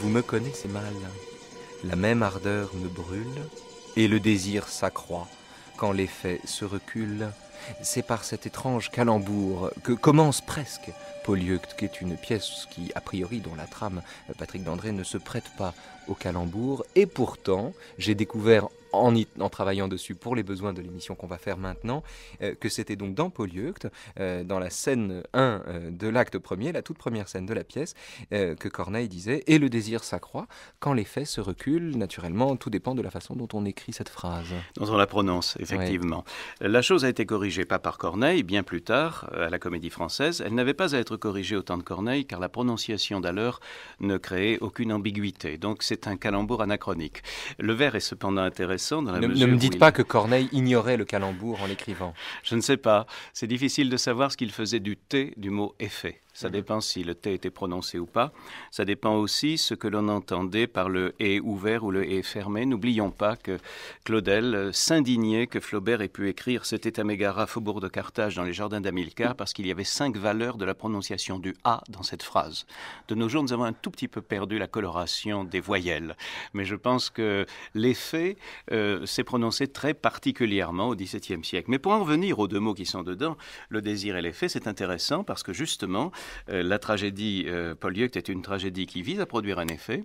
vous me connaissez mal. La même ardeur me brûle, et le désir s'accroît quand les faits se reculent. C'est par cet étrange calembour que commence presque Polyeucte, qui est une pièce qui, a priori, dont la trame, Patrick Dandré ne se prête pas au calembour. Et pourtant, j'ai découvert en, travaillant dessus pour les besoins de l'émission qu'on va faire maintenant, euh, que c'était donc dans Polyeucte, euh, dans la scène 1 euh, de l'acte premier, la toute première scène de la pièce, que Corneille disait Et le désir s'accroît quand les faits se reculent. Naturellement, tout dépend de la façon dont on écrit cette phrase. Dont on la prononce, effectivement. La chose a été corrigée, pas par Corneille, bien plus tard, à la Comédie Française. Elle n'avait pas à être corrigée au temps de Corneille, car la prononciation d'alors ne créait aucune ambiguïté. Donc c'est un calembour anachronique. Le vers est cependant intéressant ne, me dites pas que Corneille ignorait le calembour en l'écrivant. Je ne sais pas. C'est difficile de savoir ce qu'il faisait du T du mot effet. Ça dépend si le T était prononcé ou pas. Ça dépend aussi ce que l'on entendait par le et ouvert ou le E fermé. N'oublions pas que Claudel euh, s'indignait que Flaubert ait pu écrire C'était à Mégara, faubourg de Carthage, dans les jardins d'Amilcar, parce qu'il y avait cinq valeurs de la prononciation du A dans cette phrase. De nos jours, nous avons un tout petit peu perdu la coloration des voyelles. Mais je pense que l'effet euh, s'est prononcé très particulièrement au XVIIe siècle. Mais pour en revenir aux deux mots qui sont dedans, le désir et l'effet, c'est intéressant parce que justement, euh, la tragédie euh, Polyeucte est une tragédie qui vise à produire un effet.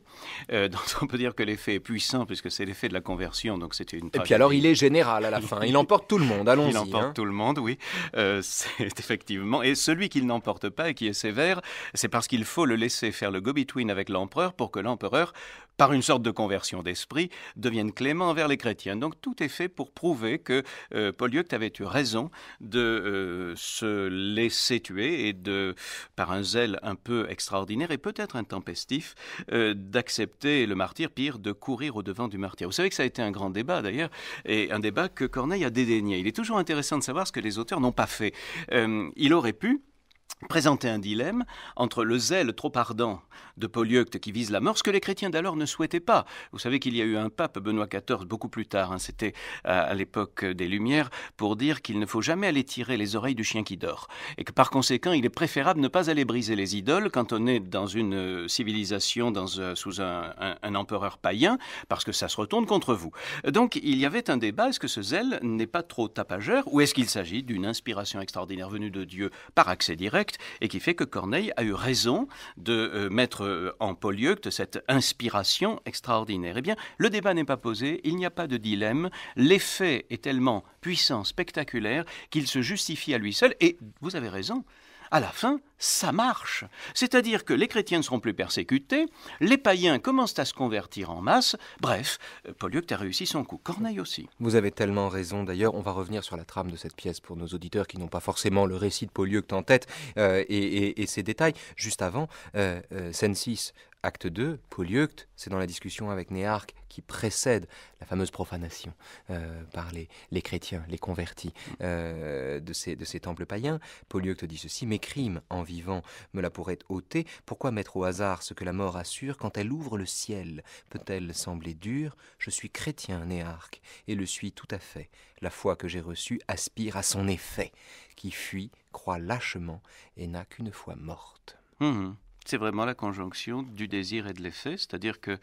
Euh, donc on peut dire que l'effet est puissant puisque c'est l'effet de la conversion. Donc c'était une. Et puis alors il est général à la fin. Il emporte tout le monde. Allons-y. Il emporte hein. tout le monde, oui. c'est effectivement. Et celui qui n'emporte pas et qui est sévère, c'est parce qu'il faut le laisser faire le go-between avec l'empereur pour que l'empereur par une sorte de conversion d'esprit, deviennent cléments envers les chrétiens. Donc tout est fait pour prouver que euh, paul tu avait eu raison de euh, se laisser tuer et de, par un zèle un peu extraordinaire et peut-être intempestif, euh, d'accepter le martyr, pire, de courir au devant du martyr. Vous savez que ça a été un grand débat d'ailleurs, et un débat que Corneille a dédaigné. Il est toujours intéressant de savoir ce que les auteurs n'ont pas fait. il aurait pu, présentait un dilemme entre le zèle trop ardent de Polyeucte qui vise la mort, ce que les chrétiens d'alors ne souhaitaient pas. Vous savez qu'il y a eu un pape, Benoît XIV, beaucoup plus tard, hein, c'était à, l'époque des Lumières, pour dire qu'il ne faut jamais aller tirer les oreilles du chien qui dort, et que par conséquent, il est préférable ne pas aller briser les idoles quand on est dans une euh, civilisation dans, euh, sous un, un, empereur païen, parce que ça se retourne contre vous. Donc il y avait un débat, est-ce que ce zèle n'est pas trop tapageur, ou est-ce qu'il s'agit d'une inspiration extraordinaire venue de Dieu par accès direct et qui fait que Corneille a eu raison de euh, mettre euh, en Polyeucte cette inspiration extraordinaire. Eh bien, le débat n'est pas posé, il n'y a pas de dilemme, l'effet est tellement puissant, spectaculaire, qu'il se justifie à lui seul, et vous avez raison, à la fin, ça marche. C'est-à-dire que les chrétiens ne seront plus persécutés, les païens commencent à se convertir en masse. Bref, Polyeucte a réussi son coup, Corneille aussi. Vous avez tellement raison d'ailleurs, on va revenir sur la trame de cette pièce pour nos auditeurs qui n'ont pas forcément le récit de Polyeucte en tête euh, et, ses détails. Juste avant, euh, euh, scène euh, acte 2, Polyucte, c'est dans la discussion avec Néarque qui précède la fameuse profanation euh, par les, chrétiens, les convertis euh, de, ces, de, ces, temples païens. Polyucte dit ceci Mes crimes, en vivant, me la pourraient ôter. Pourquoi mettre au hasard ce que la mort assure quand elle ouvre le ciel Peut-elle sembler dure Je suis chrétien, Néarque, et le suis tout à fait. La foi que j'ai reçue aspire à son effet, qui fuit, croit lâchement et n'a qu'une foi morte. Hum, hum c'est vraiment la conjonction du désir et de l'effet, c'est-à-dire que euh,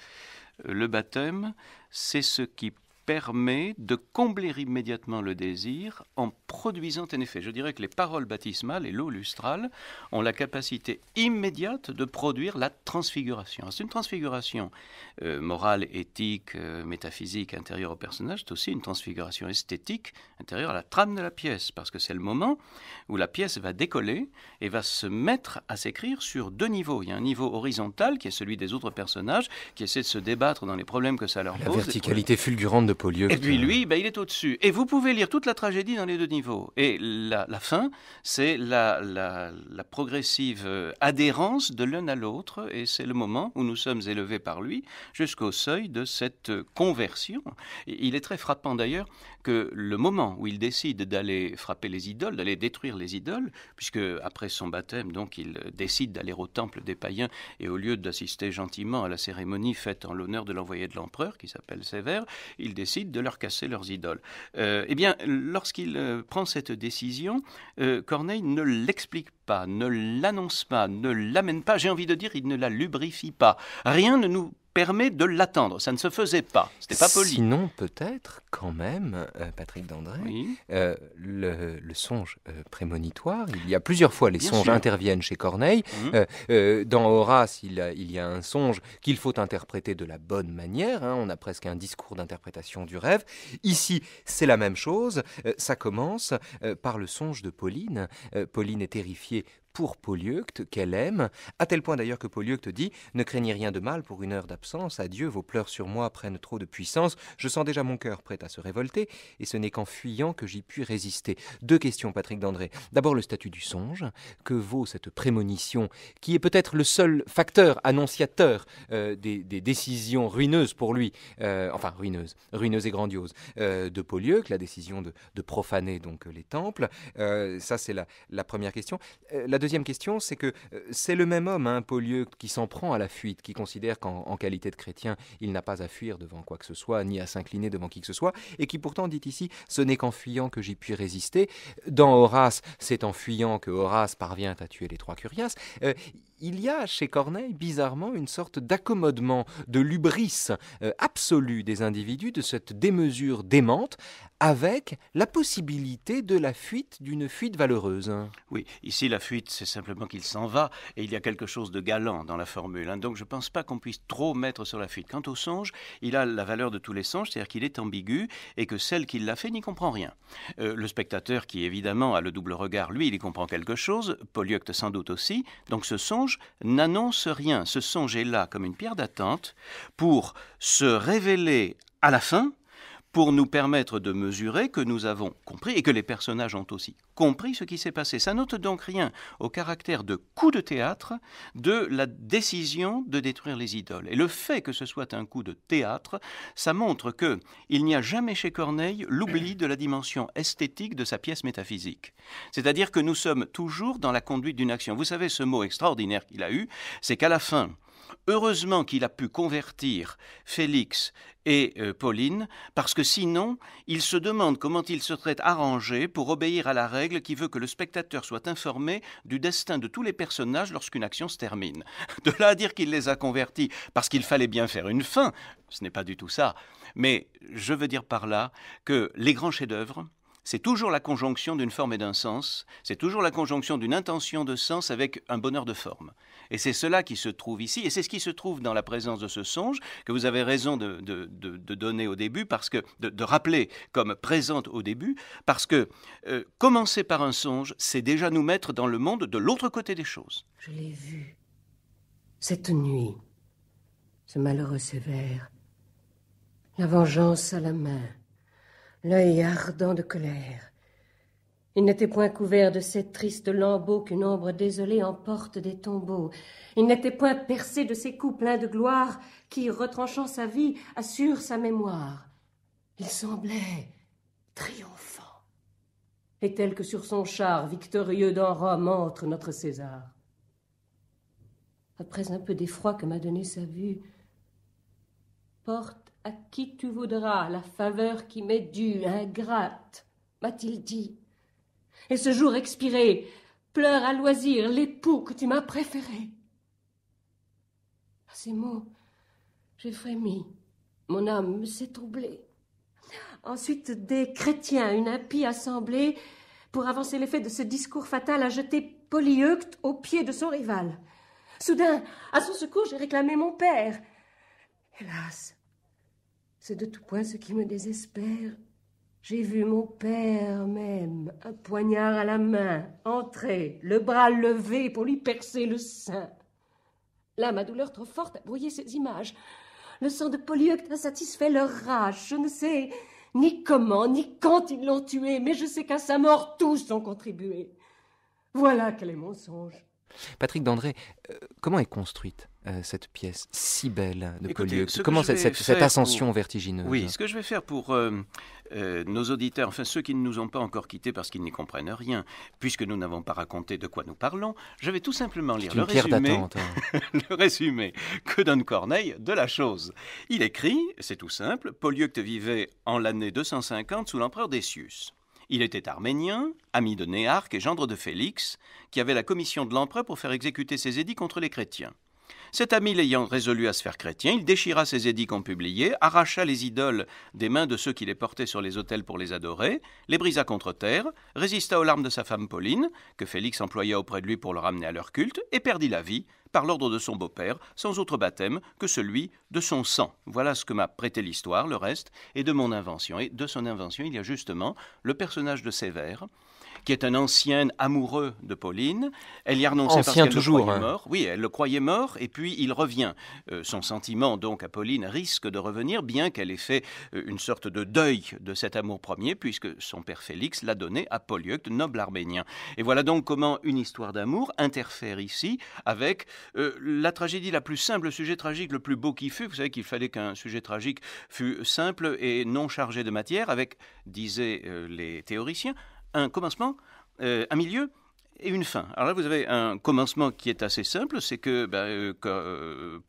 le baptême, c'est ce qui permet de combler immédiatement le désir en produisant un effet. Je dirais que les paroles baptismales et l'eau lustrale ont la capacité immédiate de produire la transfiguration. C'est une transfiguration euh, morale, éthique, euh, métaphysique intérieure au personnage, c'est aussi une transfiguration esthétique intérieure à la trame de la pièce, parce que c'est le moment où la pièce va décoller et va se mettre à s'écrire sur deux niveaux. Il y a un niveau horizontal qui est celui des autres personnages, qui essaient de se débattre dans les problèmes que ça leur pose. La verticalité fulgurante de et puis lui, ben, il est au-dessus. Et vous pouvez lire toute la tragédie dans les deux niveaux. Et la, fin, c'est la, progressive euh, adhérence de l'un à l'autre. Et c'est le moment où nous sommes élevés par lui jusqu'au seuil de cette euh, conversion. il est très frappant d'ailleurs que le moment où il décide d'aller frapper les idoles, d'aller détruire les idoles, puisque après son baptême, donc, il euh, décide d'aller au temple des païens et au lieu d'assister gentiment à la cérémonie faite en l'honneur de l'envoyé de l'empereur, qui s'appelle Sévère, il décide de leur casser leurs idoles. Euh, eh bien, lorsqu'il euh, prend cette décision, euh, Corneille ne l'explique pas, ne l'annonce pas, ne l'amène pas, j'ai envie de dire, il ne la lubrifie pas. Rien ne nous permet de l'attendre. Ça ne se faisait pas. C'était pas poli. Sinon, peut-être, quand même, euh, Patrick Dandré, euh, le, songe euh, prémonitoire, il y a plusieurs fois, les songes interviennent chez Corneille. Mhm. dans Horace, il, y a un songe qu'il faut interpréter de la bonne manière. Hein. on a presque un discours d'interprétation du rêve. Ici, c'est la même chose. ça commence par le songe de Pauline. Pauline est terrifiée pour Polyeucte, qu'elle aime, à tel point d'ailleurs que Polyeucte dit Ne craignez rien de mal pour une heure d'absence, adieu, vos pleurs sur moi prennent trop de puissance, je sens déjà mon cœur prêt à se révolter, et ce n'est qu'en fuyant que j'y puis résister. Deux questions, Patrick Dandré. D'abord, le statut du songe. Que vaut cette prémonition, qui est peut-être le seul facteur annonciateur euh, des, décisions ruineuses pour lui, euh, enfin ruineuses, ruineuses et grandioses, euh, de Polyeucte, la décision de, profaner donc les temples Ça, c'est la, la, première question. La deuxième question, c'est que euh, c'est le même homme, un hein, Paulieu, qui s'en prend à la fuite, qui considère qu'en qualité de chrétien, il n'a pas à fuir devant quoi que ce soit, ni à s'incliner devant qui que ce soit, et qui pourtant dit ici Ce n'est qu'en fuyant que j'y puis résister. Dans Horace, c'est en fuyant que Horace parvient à tuer les trois Curias. Euh, il y a chez Corneille, bizarrement, une sorte d'accommodement, de lubris euh, absolu des individus, de cette démesure démente, avec la possibilité de la fuite, d'une fuite valeureuse. Oui, ici la fuite, c'est simplement qu'il s'en va, et il y a quelque chose de galant dans la formule. Hein. donc je ne pense pas qu'on puisse trop mettre sur la fuite. Quant au songe, il a la valeur de tous les songes, c'est-à-dire qu'il est ambigu, et que celle qui l'a fait n'y comprend rien. Euh, le spectateur, qui évidemment a le double regard, lui, il y comprend quelque chose, Polyucte, sans doute aussi, donc ce songe, n'annonce rien. Ce songe est là comme une pierre d'attente pour se révéler à la fin pour nous permettre de mesurer que nous avons compris et que les personnages ont aussi compris ce qui s'est passé. Ça note donc rien au caractère de coup de théâtre de la décision de détruire les idoles. Et le fait que ce soit un coup de théâtre, ça montre que il n'y a jamais chez Corneille l'oubli de la dimension esthétique de sa pièce métaphysique. C'est-à-dire que nous sommes toujours dans la conduite d'une action. Vous savez ce mot extraordinaire qu'il a eu, c'est qu'à la fin, Heureusement qu'il a pu convertir Félix et euh, Pauline, parce que sinon, il se demande comment il se serait arrangé pour obéir à la règle qui veut que le spectateur soit informé du destin de tous les personnages lorsqu'une action se termine. De là à dire qu'il les a convertis parce qu'il fallait bien faire une fin, ce n'est pas du tout ça. Mais je veux dire par là que les grands chefs-d'œuvre, c'est toujours la conjonction d'une forme et d'un sens, c'est toujours la conjonction d'une intention de sens avec un bonheur de forme. Et c'est cela qui se trouve ici, et c'est ce qui se trouve dans la présence de ce songe, que vous avez raison de, donner au début, parce que de, rappeler comme présente au début, parce que euh, commencer par un songe, c'est déjà nous mettre dans le monde de l'autre côté des choses. Je l'ai vu, cette nuit, ce malheureux sévère, la vengeance à la main l'œil ardent de colère. Il n'était point couvert de ces tristes lambeaux qu'une ombre désolée emporte des tombeaux. Il n'était point percé de ces coups pleins de gloire qui, retranchant sa vie, assurent sa mémoire. Il semblait triomphant, et tel que sur son char victorieux dans Rome entre notre César. Après un peu d'effroi que m'a donné sa vue, porte à qui tu voudras la faveur qui m'est due, ingrate, m'a-t-il dit. Et ce jour expiré, pleure à loisir l'époux que tu m'as préféré. À ces mots, j'ai frémi, mon âme s'est troublée. Ensuite, des chrétiens, une impie assemblée, pour avancer l'effet de ce discours fatal, a jeté Polyeucte aux pieds de son rival. Soudain, à son secours, j'ai réclamé mon père. Hélas, c'est de tout point ce qui me désespère. J'ai vu mon père même, un poignard à la main, entrer, le bras levé pour lui percer le sein. Là, ma douleur trop forte a brouillé ces images. Le sang de Polyucte a satisfait leur rage. Je ne sais ni comment, ni quand ils l'ont tué, mais je sais qu'à sa mort, tous ont contribué. Voilà quel est mon songe. Patrick Dandré, euh, comment est construite euh, cette pièce si belle de polyeucte Comment cette, ascension vertigineuse Oui, ce que je vais faire pour euh, euh, nos auditeurs, enfin ceux qui ne nous ont pas encore quittés parce qu'ils n'y comprennent rien, puisque nous n'avons pas raconté de quoi nous parlons, je vais tout simplement lire le résumé, hein. le résumé que donne Corneille de la chose. Il écrit, c'est tout simple, Polyeucte vivait en l'année 250 sous l'empereur Décius. Il était arménien, ami de Néarque et gendre de Félix, qui avait la commission de l'empereur pour faire exécuter ses édits contre les chrétiens. Cet ami l'ayant résolu à se faire chrétien, il déchira ses édits qu'on publiait, arracha les idoles des mains de ceux qui les portaient sur les autels pour les adorer, les brisa contre terre, résista aux larmes de sa femme Pauline, que Félix employa auprès de lui pour le ramener à leur culte, et perdit la vie, par l'ordre de son beau-père, sans autre baptême que celui de son sang. Voilà ce que m'a prêté l'histoire, le reste est de mon invention. Et de son invention, il y a justement le personnage de Sévère, qui est un ancien amoureux de Pauline. Elle y a renoncé parce toujours, hein. mort. Oui, elle le croyait mort, et puis il revient. Euh, son sentiment, donc, à Pauline risque de revenir, bien qu'elle ait fait euh, une sorte de deuil de cet amour premier, puisque son père Félix l'a donné à Polyeucte, noble arménien. Et voilà donc comment une histoire d'amour interfère ici avec euh, la tragédie la plus simple, le sujet tragique le plus beau qui fut. Vous savez qu'il fallait qu'un sujet tragique fût simple et non chargé de matière, avec, disaient les théoriciens, un commencement, euh, un milieu et une fin. Alors là, vous avez un commencement qui est assez simple, c'est que ben, euh, euh,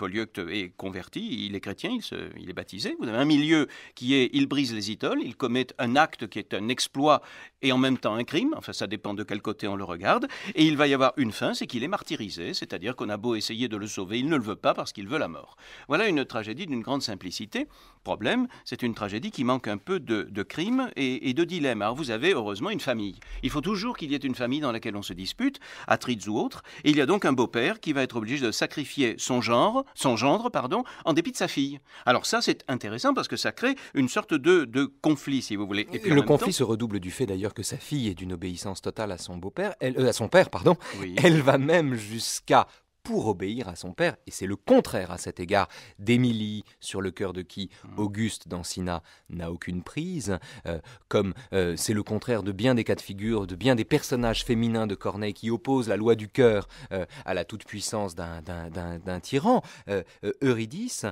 est converti, il est chrétien, il, il, est baptisé. Vous avez un milieu qui est, il brise les idoles, il commet un acte qui est un exploit et en même temps un crime, enfin ça dépend de quel côté on le regarde, et il va y avoir une fin, c'est qu'il est martyrisé, c'est-à-dire qu'on a beau essayer de le sauver, il ne le veut pas parce qu'il veut la mort. Voilà une tragédie d'une grande simplicité Problème, c'est une tragédie qui manque un peu de, de crime et, de dilemme. Alors vous avez heureusement une famille. Il faut toujours qu'il y ait une famille dans laquelle on se dispute, à ou autre. Et il y a donc un beau-père qui va être obligé de sacrifier son genre, son gendre, pardon, en dépit de sa fille. Alors ça, c'est intéressant parce que ça crée une sorte de, conflit, si vous voulez. Et le conflit se redouble du fait d'ailleurs que sa fille est d'une obéissance totale à son beau-père, euh, à son père, pardon. Elle va même jusqu'à pour obéir à son père, et c'est le contraire à cet égard d'Émilie, sur le cœur de qui hmm. Auguste d'Ancina n'a aucune prise, euh, comme euh, c'est le contraire de bien des cas de figure, de bien des personnages féminins de Corneille qui opposent la loi du cœur euh, à la toute-puissance d'un tyran. Eurydice,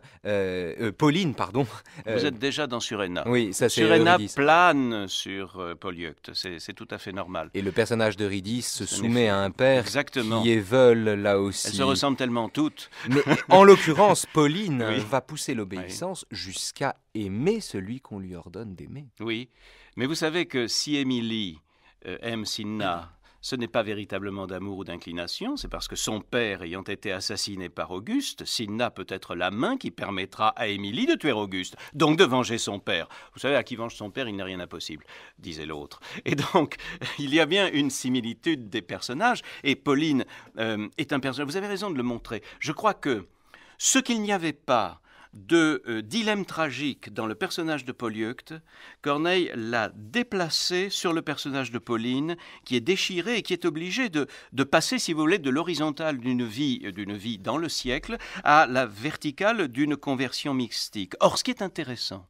Pauline, pardon. Vous êtes déjà dans Surena Oui, ça c'est plane sur Polyucte. c'est tout à fait normal. Et le personnage d'Eurydice se soumet à un père qui est là aussi se mm. ressemblent tellement toutes. Mais en l'occurrence, Pauline va pousser l'obéissance jusqu'à aimer celui qu'on lui ordonne d'aimer. Oui, mais vous savez que si Émilie euh, aime Sinna, ce n'est pas véritablement d'amour ou d'inclination, c'est parce que son père ayant été assassiné par Auguste, n'a peut être la main qui permettra à Émilie de tuer Auguste, donc de venger son père. Vous savez, à qui venge son père, il n'est rien impossible, disait l'autre. Et donc, il y a bien une similitude des personnages, et Pauline euh, est un personnage, vous avez raison de le montrer. Je crois que ce qu'il n'y avait pas de euh, dilemme tragique dans le personnage de Polyeucte, Corneille l'a déplacé sur le personnage de Pauline, qui est déchirée et qui est obligée de, passer, si vous voulez, de l'horizontale d'une vie, euh, d'une vie dans le siècle à la verticale d'une conversion mystique. Or, ce qui est intéressant,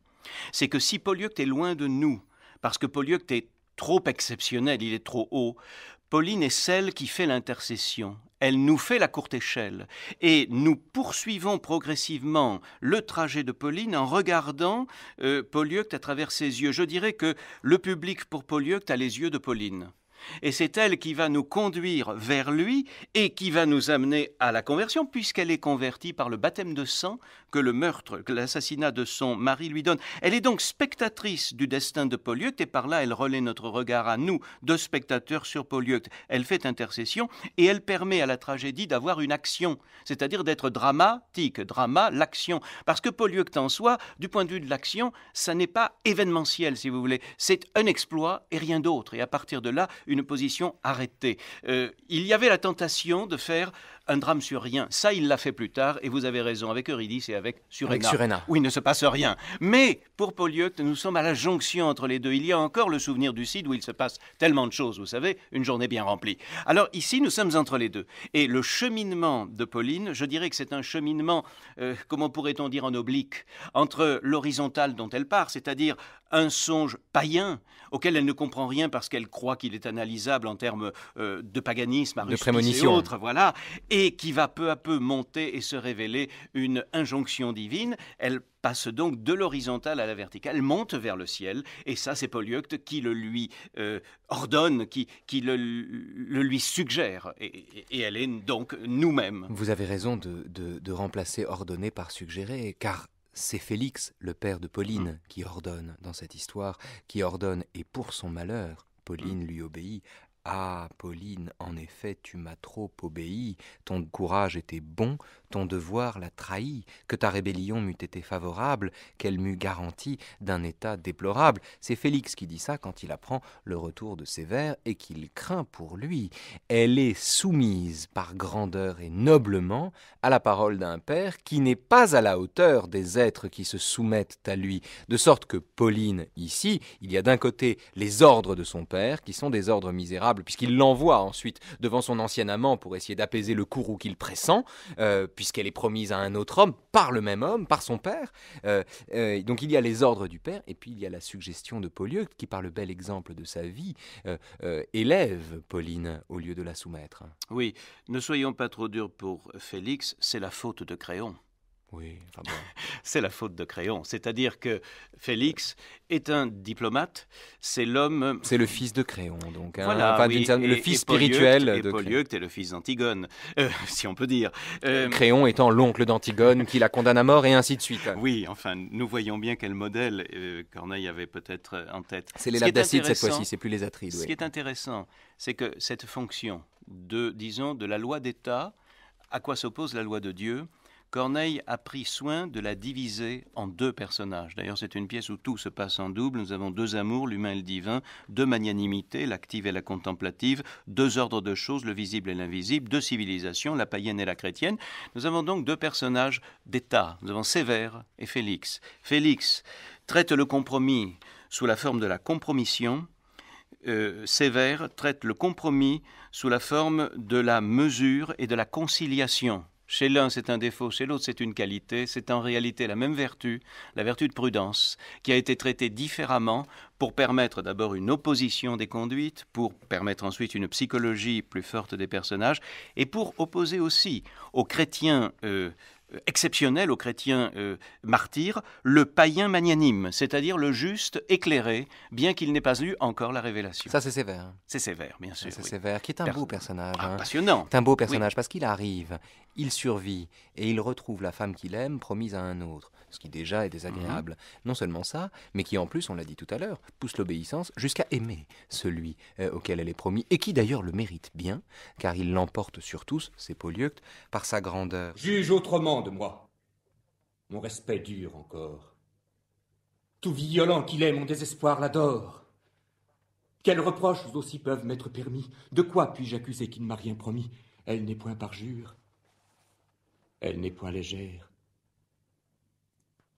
c'est que si Polyeucte est loin de nous, parce que Polyeucte est trop exceptionnel, il est trop haut, Pauline est celle qui fait l'intercession elle nous fait la courte échelle. Et nous poursuivons progressivement le trajet de Pauline en regardant euh, à travers ses yeux. Je dirais que le public pour Polyeucte a les yeux de Pauline. Et c'est elle qui va nous conduire vers lui et qui va nous amener à la conversion, puisqu'elle est convertie par le baptême de sang que le meurtre, que l'assassinat de son mari lui donne. Elle est donc spectatrice du destin de Polyeucte et par là elle relaie notre regard à nous, deux spectateurs sur Polyeucte. Elle fait intercession et elle permet à la tragédie d'avoir une action, c'est-à-dire d'être dramatique, drama, l'action. Parce que Polyeucte en soi, du point de vue de l'action, ça n'est pas événementiel, si vous voulez. C'est un exploit et rien d'autre. Et à partir de là, une position arrêtée. Euh, il y avait la tentation de faire un drame sur rien. Ça, il l'a fait plus tard, et vous avez raison, avec Eurydice et avec Suréna. Avec Où il ne se passe rien. Mais pour Polyeucte, nous sommes à la jonction entre les deux. Il y a encore le souvenir du Cid où il se passe tellement de choses, vous savez, une journée bien remplie. Alors ici, nous sommes entre les deux. Et le cheminement de Pauline, je dirais que c'est un cheminement, euh, comment pourrait-on dire en oblique, entre l'horizontale dont elle part, c'est-à-dire un songe païen auquel elle ne comprend rien parce qu'elle croit qu'il est analysable en termes euh, de paganisme, de prémonition. et autres, voilà, et et qui va peu à peu monter et se révéler une injonction divine. Elle passe donc de l'horizontale à la verticale, monte vers le ciel, et ça c'est Polyeucte qui le lui euh, ordonne, qui, qui le, le lui suggère, et, elle est donc nous-mêmes. Vous avez raison de, remplacer ordonner par suggérer, car c'est Félix, le père de Pauline, hum. qui ordonne dans cette histoire, qui ordonne, et pour son malheur, Pauline hum. lui obéit ah, Pauline, en effet, tu m'as trop obéi, ton courage était bon, ton devoir l'a trahi, que ta rébellion m'eût été favorable, qu'elle m'eût garanti d'un état déplorable. C'est Félix qui dit ça quand il apprend le retour de vers et qu'il craint pour lui. Elle est soumise par grandeur et noblement à la parole d'un père qui n'est pas à la hauteur des êtres qui se soumettent à lui, de sorte que Pauline, ici, il y a d'un côté les ordres de son père, qui sont des ordres misérables, puisqu'il l'envoie ensuite devant son ancien amant pour essayer d'apaiser le courroux qu'il pressent, euh, puisqu'elle est promise à un autre homme, par le même homme, par son père. Euh, euh, donc il y a les ordres du père, et puis il y a la suggestion de Paulieu, qui par le bel exemple de sa vie, élève Pauline au lieu de la soumettre. Oui, ne soyons pas trop durs pour Félix, c'est la faute de Créon. Oui, enfin c'est la faute de Créon. C'est-à-dire que Félix est un diplomate, c'est l'homme... C'est le fils de Créon, donc. Hein. Voilà, le fils spirituel et de Créon. est le fils d'Antigone, euh, si on peut dire. Euh, Créon étant l'oncle d'Antigone, qui la condamne à mort, et ainsi de suite. Oui, enfin, nous voyons bien quel modèle euh, Corneille avait peut-être en tête. C'est les Ce cette fois-ci, c'est plus les atrides. Ce qui est intéressant, c'est que cette fonction de, disons, de la loi d'État, à quoi s'oppose la loi de Dieu Corneille a pris soin de la diviser en deux personnages. D'ailleurs, c'est une pièce où tout se passe en double. Nous avons deux amours, l'humain et le divin, deux magnanimités, l'active et la contemplative, deux ordres de choses, le visible et l'invisible, deux civilisations, la païenne et la chrétienne. Nous avons donc deux personnages d'État. Nous avons Sévère et Félix. Félix traite le compromis sous la forme de la compromission. Euh, Sévère traite le compromis sous la forme de la mesure et de la conciliation. Chez l'un, c'est un défaut, chez l'autre, c'est une qualité. C'est en réalité la même vertu, la vertu de prudence, qui a été traitée différemment pour permettre d'abord une opposition des conduites, pour permettre ensuite une psychologie plus forte des personnages, et pour opposer aussi aux chrétiens euh, euh, exceptionnel aux chrétiens martyr, euh, martyrs, le païen magnanime, c'est-à-dire le juste éclairé, bien qu'il n'ait pas eu encore la révélation. Ça, c'est sévère. C'est sévère, bien sûr. C'est sévère, qui est un beau personnage. Hein. Ah, passionnant. C'est un beau personnage parce qu'il arrive, il survit et il retrouve la femme qu'il aime promise à un autre, ce qui déjà est désagréable. Mhm. Non seulement ça, mais qui en plus, on l'a dit tout à l'heure, pousse l'obéissance jusqu'à aimer celui euh, auquel elle est promise, et qui d'ailleurs le mérite bien, car il l'emporte sur tous, ses Polyuctes par sa grandeur. Juge autrement de moi. Mon respect dure encore. Tout violent qu'il est, mon désespoir l'adore. Quels reproches aussi peuvent m'être permis De quoi puis-je accuser qu'il ne m'a rien promis Elle n'est point parjure. Elle n'est point légère.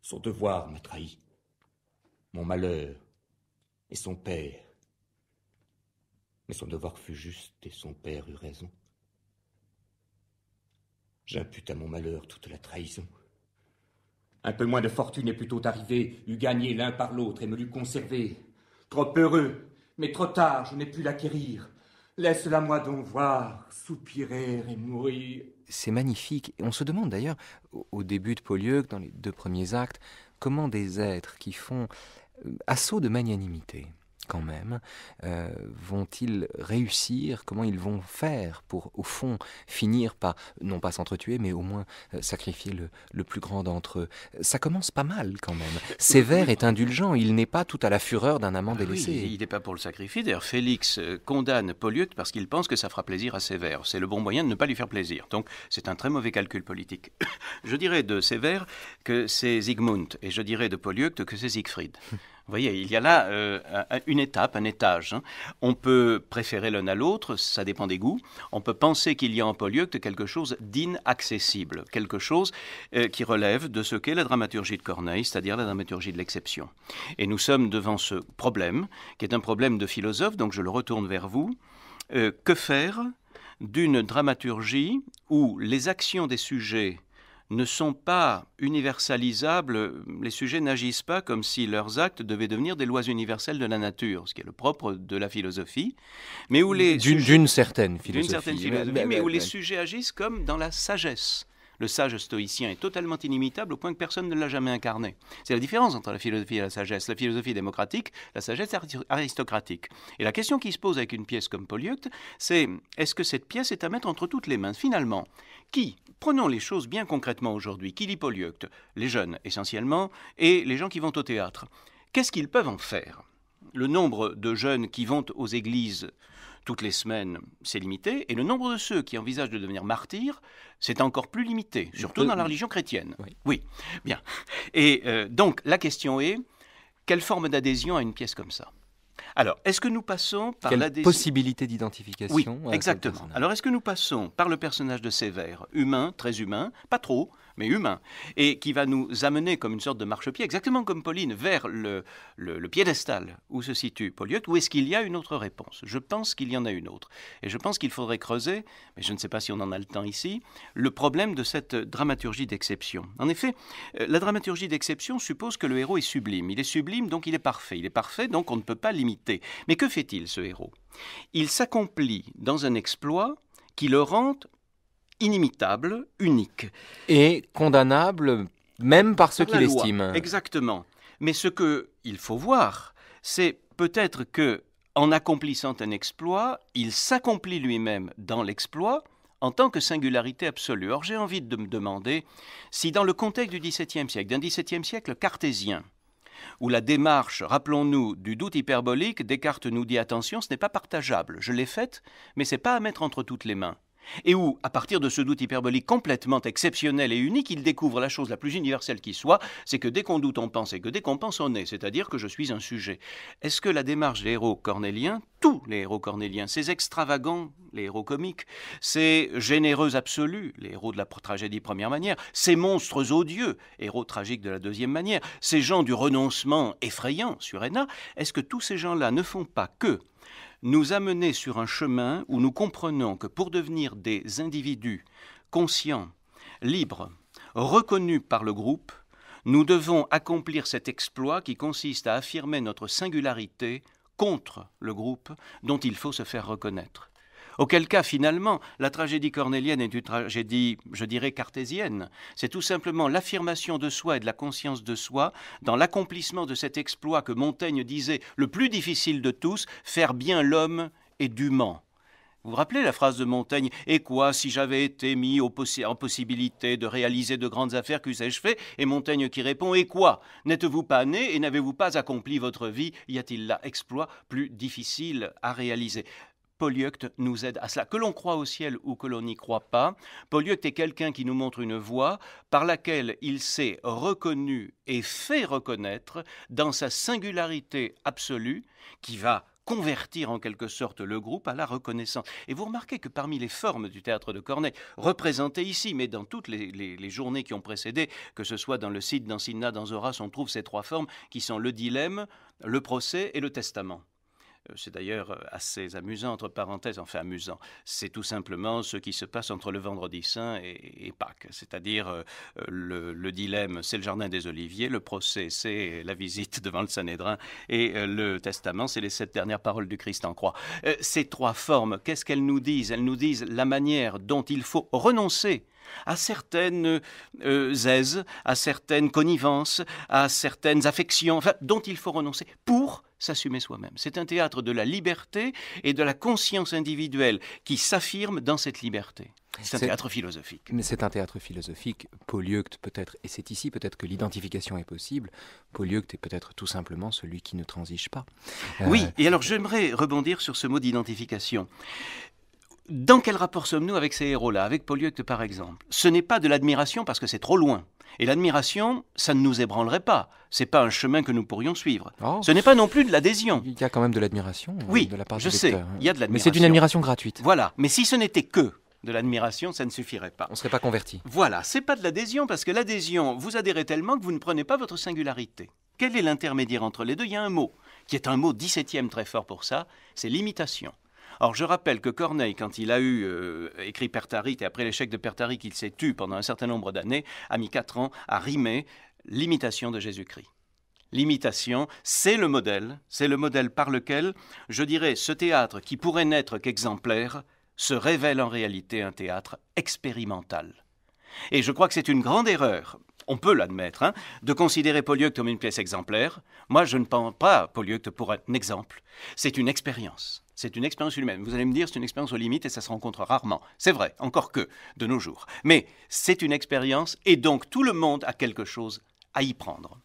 Son devoir m'a trahi, mon malheur et son père. Mais son devoir fut juste et son père eut raison. J'impute à mon malheur toute la trahison. Un peu moins de fortune est plutôt arrivée, eût gagné l'un par l'autre et me l'eût conservé. Trop heureux, mais trop tard, je n'ai pu l'acquérir. Laisse-la-moi donc voir, soupirer et mourir. C'est magnifique. Et on se demande d'ailleurs, au début de Polyeucte, dans les deux premiers actes, comment des êtres qui font euh, assaut de magnanimité, quand même, euh, vont-ils réussir Comment ils vont faire pour, au fond, finir par, non pas s'entretuer, mais au moins euh, sacrifier le, plus grand d'entre eux Ça commence pas mal quand même. Sévère est indulgent, il n'est pas tout à la fureur d'un amant ah délaissé. il n'est pas pour le sacrifier. D'ailleurs, Félix euh, condamne Polyute parce qu'il pense que ça fera plaisir à Sévère. C'est le bon moyen de ne pas lui faire plaisir. Donc, c'est un très mauvais calcul politique. je dirais de Sévère que c'est Zygmunt, et je dirais de Polyeucte que c'est Siegfried. Vous voyez, il y a là euh, une étape, un étage. Hein. On peut préférer l'un à l'autre, ça dépend des goûts. On peut penser qu'il y a en Polyeucte quelque chose d'inaccessible, quelque chose euh, qui relève de ce qu'est la dramaturgie de Corneille, c'est-à-dire la dramaturgie de l'exception. Et nous sommes devant ce problème, qui est un problème de philosophe, donc je le retourne vers vous. Euh, que faire d'une dramaturgie où les actions des sujets ne sont pas universalisables, les sujets n'agissent pas comme si leurs actes devaient devenir des lois universelles de la nature, ce qui est le propre de la philosophie, mais où les d'une certaine philosophie, mais où les sujets agissent comme dans la sagesse. Le sage stoïcien est totalement inimitable au point que personne ne l'a jamais incarné. C'est la différence entre la philosophie et la sagesse. La philosophie démocratique, la sagesse aristocratique. Et la question qui se pose avec une pièce comme Polyeucte, c'est est-ce que cette pièce est à mettre entre toutes les mains Finalement, qui Prenons les choses bien concrètement aujourd'hui. Qui lit Les jeunes, essentiellement, et les gens qui vont au théâtre. Qu'est-ce qu'ils peuvent en faire Le nombre de jeunes qui vont aux églises toutes les semaines, c'est limité, et le nombre de ceux qui envisagent de devenir martyrs, c'est encore plus limité, surtout dans la religion chrétienne. Oui. Bien. Et euh, donc, la question est, quelle forme d'adhésion à une pièce comme ça alors, est-ce que nous passons par la possibilité d'identification Oui, euh, exactement. Alors, est-ce que nous passons par le personnage de Sévère, humain, très humain, pas trop, mais humain, et qui va nous amener comme une sorte de marchepied, exactement comme Pauline, vers le, piédestal où se situe Polyeucte, ou est-ce qu'il y a une autre réponse Je pense qu'il y en a une autre. Et je pense qu'il faudrait creuser, mais je ne sais pas si on en a le temps ici, le problème de cette dramaturgie d'exception. En effet, euh, la dramaturgie d'exception suppose que le héros est sublime. Il est sublime, donc il est parfait. Il est parfait, donc on ne peut pas l'imiter. Mais que fait-il, ce héros Il s'accomplit dans un exploit qui le rend inimitable, unique. Et condamnable même par ceux qui l'estiment. Exactement. Mais ce qu'il faut voir, c'est peut-être que en accomplissant un exploit, il s'accomplit lui-même dans l'exploit en tant que singularité absolue. Or, j'ai envie de me demander si dans le contexte du XVIIe siècle, d'un XVIIe siècle cartésien, où la démarche, rappelons-nous, du doute hyperbolique, Descartes nous dit attention, ce n'est pas partageable. Je l'ai faite, mais c'est pas à mettre entre toutes les mains et où, à partir de ce doute hyperbolique complètement exceptionnel et unique, il découvre la chose la plus universelle qui soit, c'est que dès qu'on doute, on pense, et que dès qu'on pense, on est, c'est-à-dire que je suis un sujet. Est-ce que la démarche des héros cornéliens, tous les héros cornéliens, ces extravagants, les héros comiques, ces généreux absolus, les héros de la tragédie première manière, ces monstres odieux, héros tragiques de la deuxième manière, ces gens du renoncement effrayant sur Enna, est-ce que tous ces gens-là ne font pas que nous amener sur un chemin où nous comprenons que pour devenir des individus conscients, libres, reconnus par le groupe, nous devons accomplir cet exploit qui consiste à affirmer notre singularité contre le groupe dont il faut se faire reconnaître. Auquel cas, finalement, la tragédie cornélienne est une tragédie, je dirais, cartésienne. C'est tout simplement l'affirmation de soi et de la conscience de soi dans l'accomplissement de cet exploit que Montaigne disait le plus difficile de tous, faire bien l'homme et dûment. Vous vous rappelez la phrase de Montaigne Et quoi si j'avais été mis en possibilité de réaliser de grandes affaires, qu'usais-je fait Et Montaigne qui répond Et quoi N'êtes-vous pas né et n'avez-vous pas accompli votre vie Y a-t-il là exploit plus difficile à réaliser Polyeucte nous aide à cela. Que l'on croit au ciel ou que l'on n'y croit pas, Polyeucte est quelqu'un qui nous montre une voie par laquelle il s'est reconnu et fait reconnaître dans sa singularité absolue qui va convertir en quelque sorte le groupe à la reconnaissance. Et vous remarquez que parmi les formes du théâtre de Corneille, représentées ici, mais dans toutes les, journées qui ont précédé, que ce soit dans le site dans dans Horace, on trouve ces trois formes qui sont le dilemme, le procès et le testament. Euh, c'est d'ailleurs euh, assez amusant, entre parenthèses, enfin amusant. C'est tout simplement ce qui se passe entre le vendredi saint et, Pâques. C'est-à-dire euh, le, dilemme, c'est le jardin des oliviers, le procès, c'est la visite devant le Sanhédrin, et le testament, c'est les sept dernières paroles du Christ en croix. ces trois formes, qu'est-ce qu'elles nous disent Elles nous disent la manière dont il faut renoncer à certaines euh, aises, à certaines connivences, à certaines affections, dont il faut renoncer pour s'assumer soi-même. C'est un théâtre de la liberté et de la conscience individuelle qui s'affirme dans cette liberté. C'est un théâtre philosophique. Mais c'est un théâtre philosophique. Polyeucte peut-être, et c'est ici peut-être que l'identification est possible. Polyeucte est peut-être tout simplement celui qui ne transige pas. Oui, euh, et alors j'aimerais rebondir sur ce mot d'identification dans quel rapport sommes-nous avec ces héros-là, avec Polyeucte par exemple Ce n'est pas de l'admiration parce que c'est trop loin. Et l'admiration, ça ne nous ébranlerait pas. C'est pas un chemin que nous pourrions suivre. Oh. ce n'est pas non plus de l'adhésion. Il y a quand même de l'admiration. Euh, oui, de la part je sais. Il y a de l'admiration. Mais c'est une admiration gratuite. Voilà. Mais si ce n'était que de l'admiration, ça ne suffirait pas. On ne serait pas converti. Voilà, c'est pas de l'adhésion parce que l'adhésion, vous adhérez tellement que vous ne prenez pas votre singularité. Quel est l'intermédiaire entre les deux Il y a un mot qui est un mot 17e très fort pour ça, c'est l'imitation. Or, je rappelle que Corneille, quand il a eu euh, écrit Pertaric, et après l'échec de Pertaric, il s'est tu pendant un certain nombre d'années, a mis quatre ans à rimer l'imitation de Jésus-Christ. L'imitation, c'est le modèle, c'est le modèle par lequel, je dirais, ce théâtre qui pourrait n'être qu'exemplaire, se révèle en réalité un théâtre expérimental. Et je crois que c'est une grande erreur, on peut l'admettre, hein, de considérer Polyeucte comme une pièce exemplaire. Moi, je ne pense pas à Polyeucte pour un exemple. C'est une expérience. C'est une expérience humaine. Vous allez me dire, c'est une expérience aux limites et ça se rencontre rarement. C'est vrai, encore que, de nos jours. Mais c'est une expérience et donc tout le monde a quelque chose à y prendre.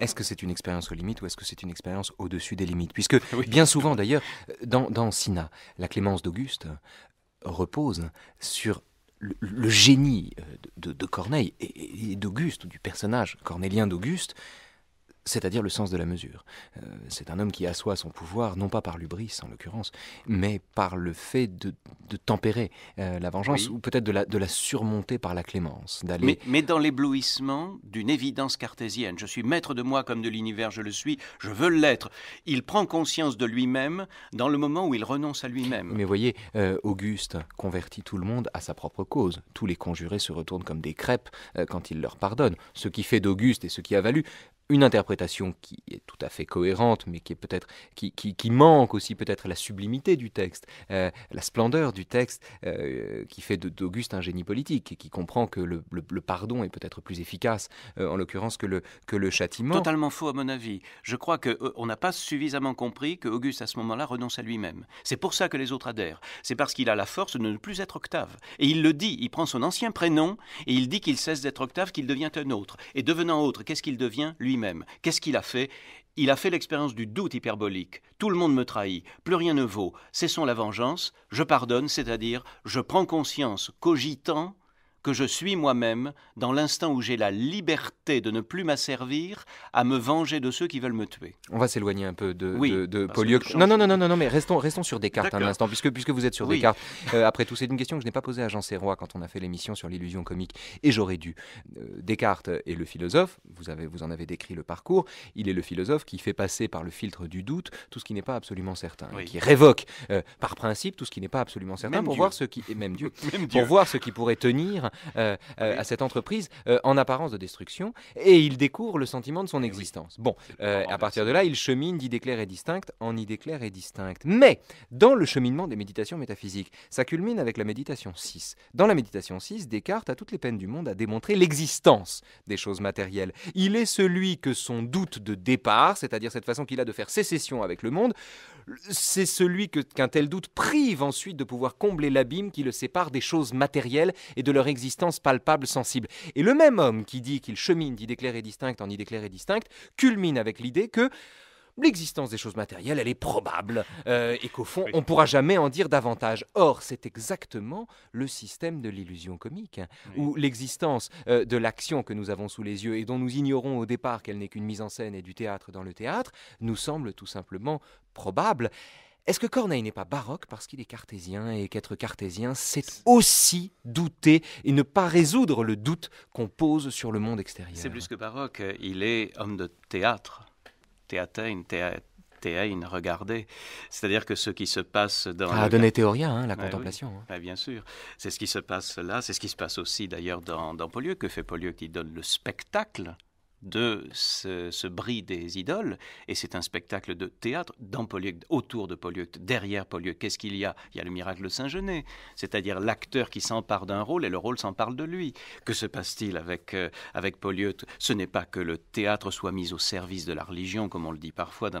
Est-ce que c'est une expérience aux limites ou est-ce que c'est une expérience au-dessus des limites Puisque bien souvent d'ailleurs, dans, dans Sina, la clémence d'Auguste repose sur le, génie euh, de, Corneille et, d'Auguste, du personnage cornélien d'Auguste, c'est-à-dire le sens de la mesure. Euh, c'est un homme qui assoit son pouvoir, non pas par l'ubris en l'occurrence, mais par le fait de, tempérer euh, la vengeance, ou peut-être de la, surmonter par la clémence. Mais, mais dans l'éblouissement d'une évidence cartésienne, je suis maître de moi comme de l'univers, je le suis, je veux l'être. Il prend conscience de lui-même dans le moment où il renonce à lui-même. Mais voyez, euh, Auguste convertit tout le monde à sa propre cause. Tous les conjurés se retournent comme des crêpes quand il leur pardonne. Ce qui fait d'Auguste et ce qui a valu une interprétation qui est tout à fait cohérente, mais qui est peut-être qui, qui, manque aussi peut-être la sublimité du texte, euh, la splendeur du texte, euh, qui fait d'Auguste un génie politique et qui comprend que le, le, pardon est peut-être plus efficace, euh, en l'occurrence que le que le châtiment. Totalement faux à mon avis. Je crois que on n'a pas suffisamment compris que Auguste à ce moment-là renonce à lui-même. C'est pour ça que les autres adhèrent. C'est parce qu'il a la force de ne plus être octave. Et il le dit. Il prend son ancien prénom et il dit qu'il cesse d'être octave, qu'il devient un autre. Et devenant autre, qu'est-ce qu'il devient lui Qu'est-ce qu'il a fait il a fait l'expérience du doute hyperbolique. Tout le monde me trahit, plus rien ne vaut, cessons la vengeance, je pardonne, c'est-à-dire je prends conscience, cogitant, que je suis moi-même dans l'instant où j'ai la liberté de ne plus m'asservir à me venger de ceux qui veulent me tuer. On va s'éloigner un peu de, oui, de, Non, non, non, non, non, mais restons, restons sur Descartes un instant, puisque, puisque vous êtes sur Descartes. Euh, après tout, c'est une question que je n'ai pas posée à Jean Serrois quand on a fait l'émission sur l'illusion comique, et j'aurais dû. Euh, Descartes est le philosophe, vous, avez, vous en avez décrit le parcours, il est le philosophe qui fait passer par le filtre du doute tout ce qui n'est pas absolument certain, qui révoque euh, par principe tout ce qui n'est pas absolument certain pour voir ce qui... Et même Dieu. pour voir ce qui pourrait tenir euh, euh, à cette entreprise euh, en apparence de destruction, et il découvre le sentiment de son eh existence. Bon, à partir de là, il chemine d'idées claires et distinctes en idées claires et distinctes. Mais dans le cheminement des méditations métaphysiques, ça culmine avec la méditation 6. Dans la méditation 6, Descartes à toutes les peines du monde à démontrer l'existence des choses matérielles. Il est celui que son doute de départ, c'est-à-dire cette façon qu'il a de faire sécession avec le monde, c'est celui que, qu'un tel doute prive ensuite de pouvoir combler l'abîme qui le sépare des choses matérielles et de leur existence palpable, sensible. Et le même homme qui dit qu'il chemine d'idée claire et distincte en idée claire et distincte culmine avec l'idée que l'existence des choses matérielles, elle est probable, euh, et qu'au fond, on ne pourra jamais en dire davantage. Or, c'est exactement le système de l'illusion comique, hein, où l'existence euh, de l'action que nous avons sous les yeux et dont nous ignorons au départ qu'elle n'est qu'une mise en scène et du théâtre dans le théâtre, nous semble tout simplement probable. Est-ce que Corneille n'est pas baroque parce qu'il est cartésien et qu'être cartésien, c'est aussi douter et ne pas résoudre le doute qu'on pose sur le monde extérieur C'est plus que baroque, il est homme de théâtre théatein, théa, regardez. C'est-à-dire que ce qui se passe dans... Ah, donner théorien, hein, la contemplation. Hein. bien sûr. C'est ce qui se passe là, c'est ce qui se passe aussi d'ailleurs dans, dans Paulieu. Que fait Polieu qui donne le spectacle de ce, ce bris des idoles. Et c'est un spectacle de théâtre dans autour de Polyeucte, derrière Polyeucte. Qu'est-ce qu'il y a Il y a le miracle de Saint-Genet, c'est-à-dire l'acteur qui s'empare d'un rôle et le rôle s'empare de lui. Que se passe-t-il avec, euh, avec Ce n'est pas que le théâtre soit mis au service de la religion, comme on le dit parfois dans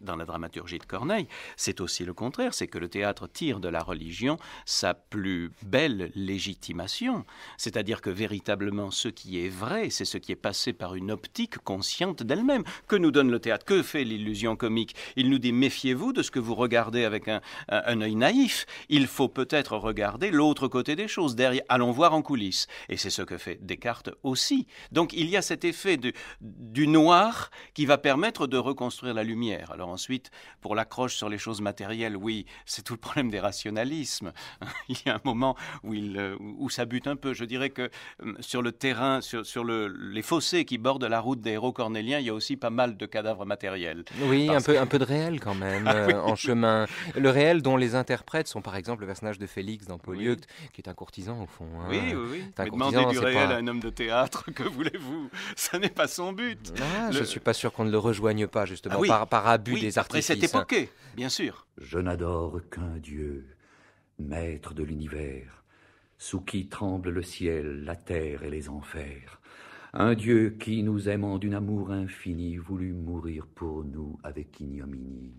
dans la dramaturgie de Corneille. C'est aussi le contraire, c'est que le théâtre tire de la religion sa plus belle légitimation. C'est-à-dire que véritablement, ce qui est vrai, c'est ce qui est passé par une optique consciente d'elle-même. Que nous donne le théâtre Que fait l'illusion comique Il nous dit méfiez-vous de ce que vous regardez avec un, œil naïf. Il faut peut-être regarder l'autre côté des choses, derrière. Allons voir en coulisses. Et c'est ce que fait Descartes aussi. Donc il y a cet effet du, du noir qui va permettre de reconstruire la lumière. Alors ensuite, pour l'accroche sur les choses matérielles, oui, c'est tout le problème des rationalismes. il y a un moment où, il, euh, ça bute un peu. Je dirais que euh, sur le terrain, sur, sur le, les fossés qui bordent la route des héros cornéliens, il y a aussi pas mal de cadavres matériels. Oui, un peu, un peu de réel quand même, ah euh, en chemin. Le réel dont les interprètes sont par exemple le personnage de Félix dans Polyucte, qui est un courtisan au fond. Hein. Oui, oui, Un Mais demander du réel à un homme de théâtre, que voulez-vous Ça n'est pas son but. Je ne suis pas sûr qu'on ne le rejoigne pas, justement, ah par, abus des artistes. Après cette époque, bien sûr. Je n'adore qu'un Dieu, maître de l'univers, sous qui tremble le ciel, la terre et les enfers un Dieu qui, nous aimant d'un amour infini, voulut mourir pour nous avec ignominie,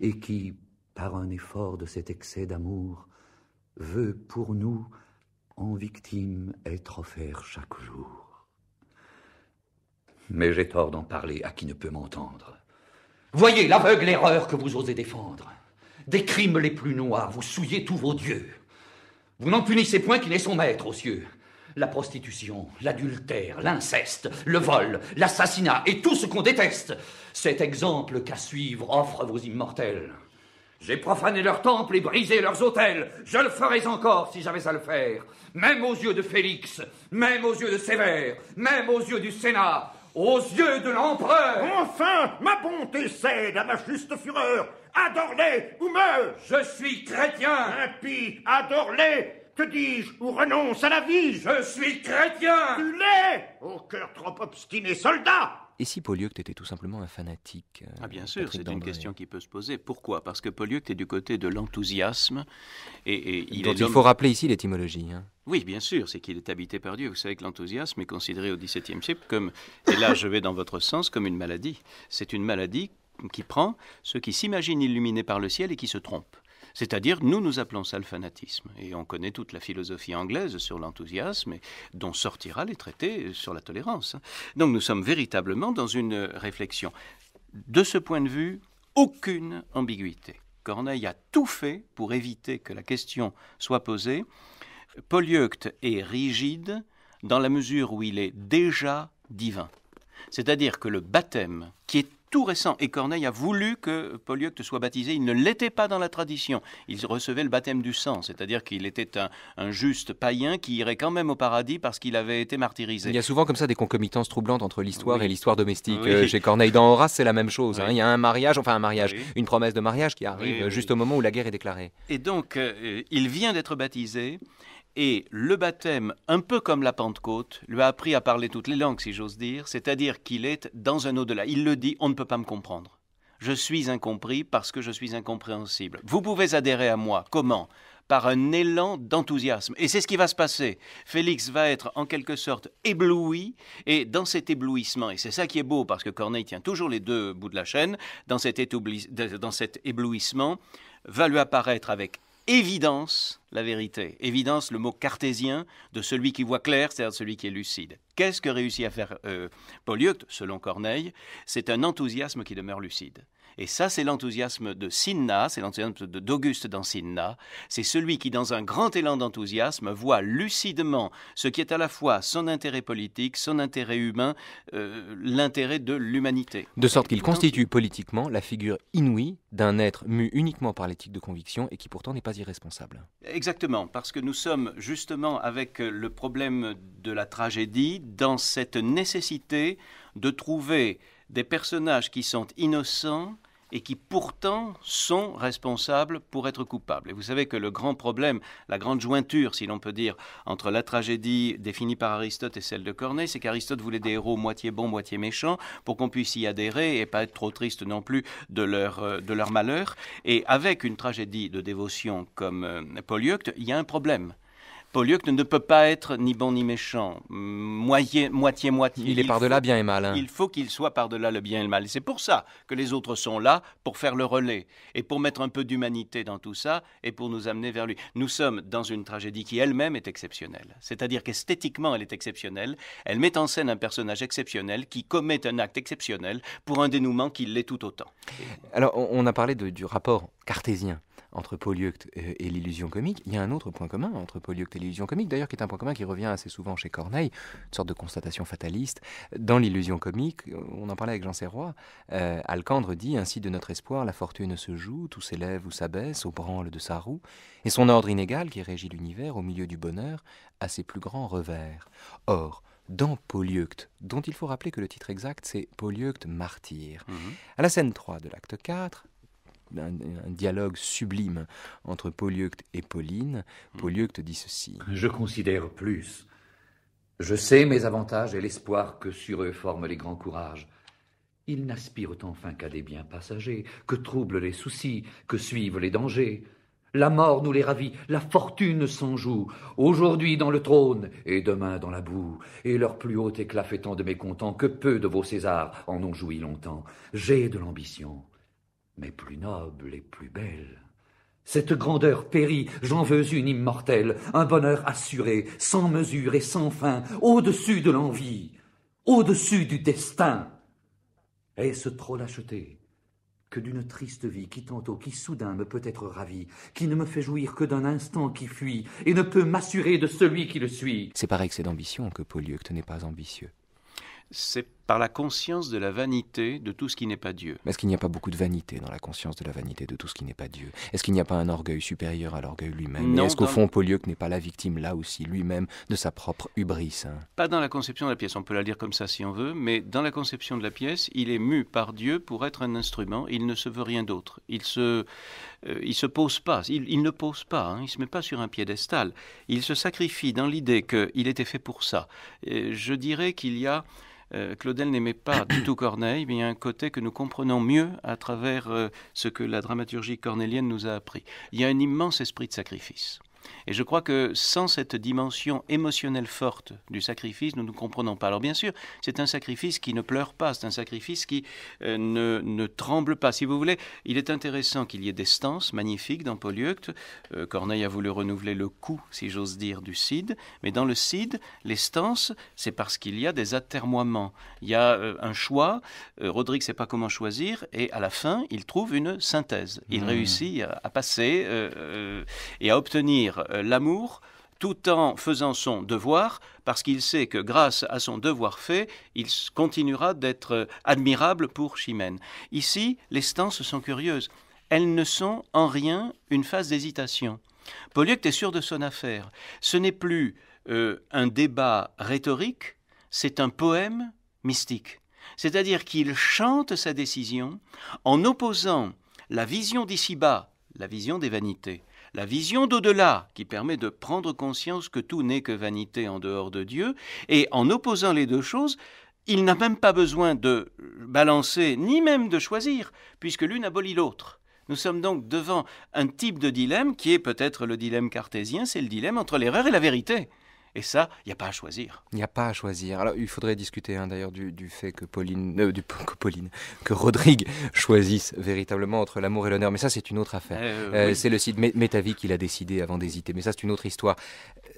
et qui, par un effort de cet excès d'amour, veut pour nous, en victime, être offert chaque jour. Mais j'ai tort d'en parler à qui ne peut m'entendre. Voyez l'aveugle erreur que vous osez défendre. Des crimes les plus noirs, vous souillez tous vos dieux. Vous n'en punissez point qui n'est son maître aux cieux la prostitution, l'adultère, l'inceste, le vol, l'assassinat et tout ce qu'on déteste. Cet exemple qu'à suivre offre vos immortels. J'ai profané leurs temples et brisé leurs autels. Je le ferais encore si j'avais à le faire. Même aux yeux de Félix, même aux yeux de Sévère, même aux yeux du Sénat, aux yeux de l'empereur. Enfin, ma bonté cède à ma juste fureur. Adore-les ou meurs. Je suis chrétien. Impie, adore-les que dis-je Ou renonce à la vie Je suis chrétien Tu l'es Au cœur trop obstiné, soldat et si Polyeucte était tout simplement un fanatique euh, ah, Bien sûr, c'est une question qui peut se poser. Pourquoi Parce que Polyeucte est du côté de l'enthousiasme. Et, il, il faut rappeler ici l'étymologie. Hein. Oui, bien sûr, c'est qu'il est habité par Dieu. Vous savez que l'enthousiasme est considéré au XVIIe siècle comme, et là je vais dans votre sens, comme une maladie. C'est une maladie qui prend ceux qui s'imaginent illuminés par le ciel et qui se trompent. C'est-à-dire, nous, nous appelons ça le fanatisme. Et on connaît toute la philosophie anglaise sur l'enthousiasme, et dont sortira les traités sur la tolérance. Hein. Donc nous sommes véritablement dans une réflexion. De ce point de vue, aucune ambiguïté. Corneille a tout fait pour éviter que la question soit posée. Polyeucte est rigide dans la mesure où il est déjà divin. C'est-à-dire que le baptême, qui est tout récent. Et Corneille a voulu que Polyeucte soit baptisé. Il ne l'était pas dans la tradition. Il recevait le baptême du sang, c'est-à-dire qu'il était un, juste païen qui irait quand même au paradis parce qu'il avait été martyrisé. Il y a souvent comme ça des concomitances troublantes entre l'histoire et l'histoire domestique. Euh, chez Corneille, dans Horace, c'est la même chose. Hein. Il y a un mariage, enfin un mariage, une promesse de mariage qui arrive juste au moment où la guerre est déclarée. Et donc, euh, euh, il vient d'être baptisé. Et le baptême, un peu comme la Pentecôte, lui a appris à parler toutes les langues, si j'ose dire, c'est-à-dire qu'il est dans un au-delà. Il le dit, on ne peut pas me comprendre. Je suis incompris parce que je suis incompréhensible. Vous pouvez adhérer à moi. Comment Par un élan d'enthousiasme. Et c'est ce qui va se passer. Félix va être en quelque sorte ébloui, et dans cet éblouissement, et c'est ça qui est beau parce que Corneille tient toujours les deux bouts de la chaîne, dans cet, dans cet éblouissement, va lui apparaître avec évidence la vérité. Évidence, le mot cartésien de celui qui voit clair, c'est-à-dire celui qui est lucide. Qu'est-ce que réussit à faire euh, selon Corneille C'est un enthousiasme qui demeure lucide. Et ça, c'est l'enthousiasme de Sinna, c'est l'enthousiasme d'Auguste dans Sinna. C'est celui qui, dans un grand élan d'enthousiasme, voit lucidement ce qui est à la fois son intérêt politique, son intérêt humain, euh, l'intérêt de l'humanité. De sorte qu'il constitue politiquement la figure inouïe d'un être mu uniquement par l'éthique de conviction et qui pourtant n'est pas irresponsable. Exactement, parce que nous sommes justement avec le problème de la tragédie dans cette nécessité de trouver des personnages qui sont innocents et qui pourtant sont responsables pour être coupables. Et vous savez que le grand problème, la grande jointure, si l'on peut dire, entre la tragédie définie par Aristote et celle de Corneille, c'est qu'Aristote voulait des héros moitié bons, moitié méchants, pour qu'on puisse y adhérer et pas être trop triste non plus de leur, euh, de leur malheur. Et avec une tragédie de dévotion comme euh, il y a un problème que ne peut pas être ni bon ni méchant, moitié, moitié, moitié. Il, est par-delà bien et mal. Hein. Il faut qu'il soit par-delà le bien et le mal. c'est pour ça que les autres sont là, pour faire le relais, et pour mettre un peu d'humanité dans tout ça, et pour nous amener vers lui. Nous sommes dans une tragédie qui elle-même est exceptionnelle. C'est-à-dire qu'esthétiquement, elle est exceptionnelle. Elle met en scène un personnage exceptionnel qui commet un acte exceptionnel pour un dénouement qui l'est tout autant. Alors, on a parlé du rapport cartésien entre Polyeucte et l'illusion comique, il y a un autre point commun entre Polyeucte et l'illusion comique, d'ailleurs qui est un point commun qui revient assez souvent chez Corneille, une sorte de constatation fataliste. Dans l'illusion comique, on en parlait avec Jean Serrois, euh, Alcandre dit Ainsi de notre espoir, la fortune se joue, tout s'élève ou s'abaisse, au branle de sa roue, et son ordre inégal qui régit l'univers au milieu du bonheur a ses plus grands revers. Or, dans Polyeucte, dont il faut rappeler que le titre exact c'est Polyeucte martyr. Mhm. À la scène 3 de l'acte 4, un, dialogue sublime entre Polyeucte et Pauline. Polyeucte dit ceci. Je considère plus. Je sais mes avantages et l'espoir que sur eux forment les grands courages. Ils n'aspirent enfin qu'à des biens passagers, que troublent les soucis, que suivent les dangers. La mort nous les ravit, la fortune s'en joue, aujourd'hui dans le trône et demain dans la boue, et leur plus haut éclat fait tant de mécontents que peu de vos Césars en ont joui longtemps. J'ai de l'ambition, mais plus noble et plus belle. Cette grandeur périt, j'en veux une immortelle, un bonheur assuré, sans mesure et sans fin, au-dessus de l'envie, au-dessus du destin. Est-ce trop lâcheté que d'une triste vie qui tantôt, qui soudain me peut être ravie, qui ne me fait jouir que d'un instant qui fuit, et ne peut m'assurer de celui qui le suit C'est par excès d'ambition que Polyeucte n'est pas ambitieux. C'est par la conscience de la vanité de tout ce qui n'est pas Dieu. Est-ce qu'il n'y a pas beaucoup de vanité dans la conscience de la vanité de tout ce qui n'est pas Dieu Est-ce qu'il n'y a pas un orgueil supérieur à l'orgueil lui-même Est-ce qu'au fond, Polioc n'est pas la victime là aussi lui-même de sa propre hubris hein Pas dans la conception de la pièce, on peut la lire comme ça si on veut, mais dans la conception de la pièce, il est mu par Dieu pour être un instrument, il ne se veut rien d'autre. Il se, euh, il se pose pas, il, ne pose pas, hein, il se met pas sur un piédestal. Il se sacrifie dans l'idée qu'il était fait pour ça. je dirais qu'il y a euh, Claudel n'aimait pas du tout Corneille, mais il y a un côté que nous comprenons mieux à travers euh, ce que la dramaturgie cornélienne nous a appris. Il y a un immense esprit de sacrifice. Et je crois que sans cette dimension émotionnelle forte du sacrifice, nous ne comprenons pas. Alors bien sûr, c'est un sacrifice qui ne pleure pas, c'est un sacrifice qui euh, ne, tremble pas. Si vous voulez, il est intéressant qu'il y ait des stances magnifiques dans Polyeucte. Euh, Corneille a voulu renouveler le coup, si j'ose dire, du Cid. Mais dans le Cid, les stances, c'est parce qu'il y a des atermoiements. Il y a euh, un choix. Rodrigue ne sait pas comment choisir. Et à la fin, il trouve une synthèse. Il mmh. réussit à passer et à obtenir euh, l'amour tout en faisant son devoir, parce qu'il sait que grâce à son devoir fait, il continuera d'être euh, admirable pour Chimène. Ici, les stances sont curieuses. Elles ne sont en rien une phase d'hésitation. Polyecte est sûr de son affaire. Ce n'est plus euh, un débat rhétorique, c'est un poème mystique. C'est-à-dire qu'il chante sa décision en opposant la vision d'ici-bas, la vision des vanités, la vision d'au-delà qui permet de prendre conscience que tout n'est que vanité en dehors de Dieu, et en opposant les deux choses, il n'a même pas besoin de balancer, ni même de choisir, puisque l'une abolit l'autre. Nous sommes donc devant un type de dilemme qui est peut-être le dilemme cartésien, c'est le dilemme entre l'erreur et la vérité. Et ça, il n'y a pas à choisir. Il n'y a pas à choisir. Alors, il faudrait discuter hein, d'ailleurs du, fait que Pauline, euh, du, que Pauline, que Rodrigue choisisse véritablement entre l'amour et l'honneur. Mais ça, c'est une autre affaire. Euh, euh, c'est le site Métavie qui l'a décidé avant d'hésiter. Mais ça, c'est une autre histoire.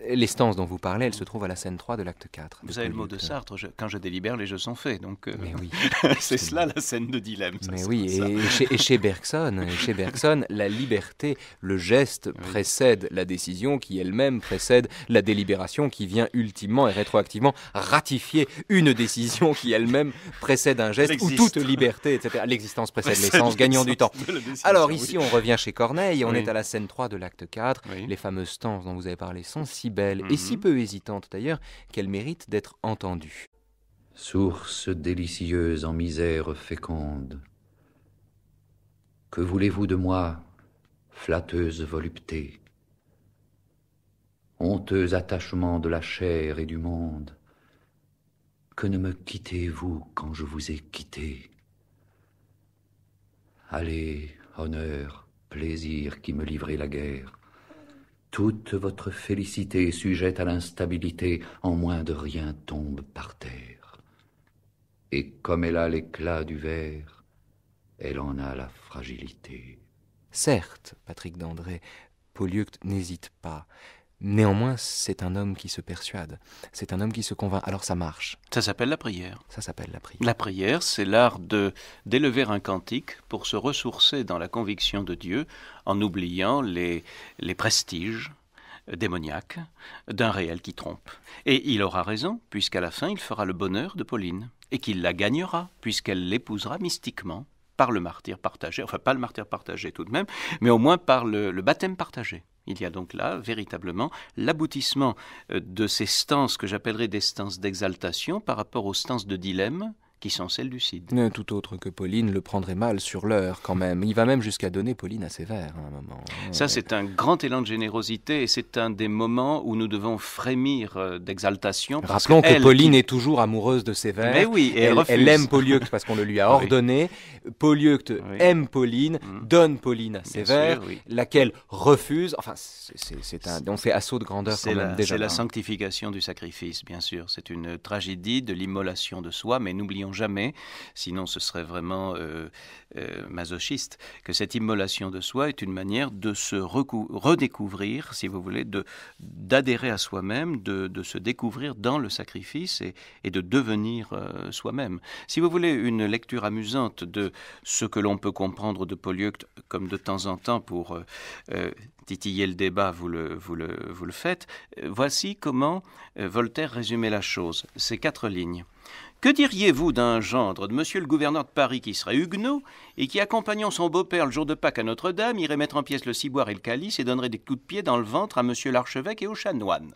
L'estance dont vous parlez, elle se trouve à la scène 3 de l'acte 4. Vous avez le mot de Sartre quand je délibère, les jeux sont faits. Donc, Mais oui, c'est cela la scène de dilemme. Mais oui, et, chez, Bergson, chez Bergson, la liberté, le geste précède la décision qui elle-même précède la délibération qui vient ultimement et rétroactivement ratifier une décision qui elle-même précède un geste ou toute liberté, etc. L'existence précède l'essence, gagnant du temps. Alors ici, on revient chez Corneille, on est à la scène 3 de l'acte 4. Les fameuses stances dont vous avez parlé sont si belles et si mhm. peu hésitantes d'ailleurs qu'elles méritent d'être entendues. Source délicieuse en misère féconde, que voulez-vous de moi, flatteuse volupté honteux attachement de la chair et du monde, que ne me quittez-vous quand je vous ai quitté Allez, honneur, plaisir qui me livrez la guerre, toute votre félicité sujette à l'instabilité, en moins de rien tombe par terre. Et comme elle a l'éclat du verre, elle en a la fragilité. Certes, Patrick d'André, Polyeucte n'hésite pas. Néanmoins, c'est un homme qui se persuade, c'est un homme qui se convainc. Alors ça marche. Ça s'appelle la prière. Ça s'appelle la prière. La prière, c'est l'art de d'élever un cantique pour se ressourcer dans la conviction de Dieu en oubliant les, prestiges démoniaques d'un réel qui trompe. Et il aura raison, puisqu'à la fin il fera le bonheur de Pauline, et qu'il la gagnera, puisqu'elle l'épousera mystiquement par le martyre partagé, enfin pas le martyr partagé tout de même, mais au moins par le baptême partagé. Il y a donc là, véritablement, l'aboutissement euh, de ces stances que j'appellerais des stances d'exaltation par rapport aux stances de dilemme, qui sont celles du Cid. tout autre que Pauline le prendrait mal sur l'heure quand même. Il va même jusqu'à donner Pauline à sévère à un moment. Ça, c'est un grand élan de générosité et c'est un des moments où nous devons frémir euh, d'exaltation. Rappelons que, Pauline est toujours amoureuse de sévère. Mais oui, elle, refuse. elle aime Polyeucte parce qu'on le lui a ah ordonné. Oui. aime Pauline, mmh. donne Pauline à sévère, laquelle refuse. Enfin, c'est un... on fait assaut de grandeur quand même déjà. C'est la sanctification du sacrifice, bien sûr. C'est une tragédie de l'immolation de soi, mais n'oublions jamais, sinon ce serait vraiment euh, euh, masochiste, que cette immolation de soi est une manière de se redécouvrir, si vous voulez, d'adhérer à soi-même, de, de, se découvrir dans le sacrifice et, de devenir euh, soi-même. Si vous voulez une lecture amusante de ce que l'on peut comprendre de Polyucte, comme de temps en temps pour titiller le débat, vous le, vous le, vous le faites, voici comment Voltaire résumait la chose. Ces quatre lignes. Que diriez-vous d'un gendre de monsieur le gouverneur de Paris qui serait huguenot et qui, accompagnant son beau-père le jour de Pâques à Notre-Dame, irait mettre en pièce le ciboire et le calice et donnerait des coups de pied dans le ventre à monsieur l'archevêque et aux chanoines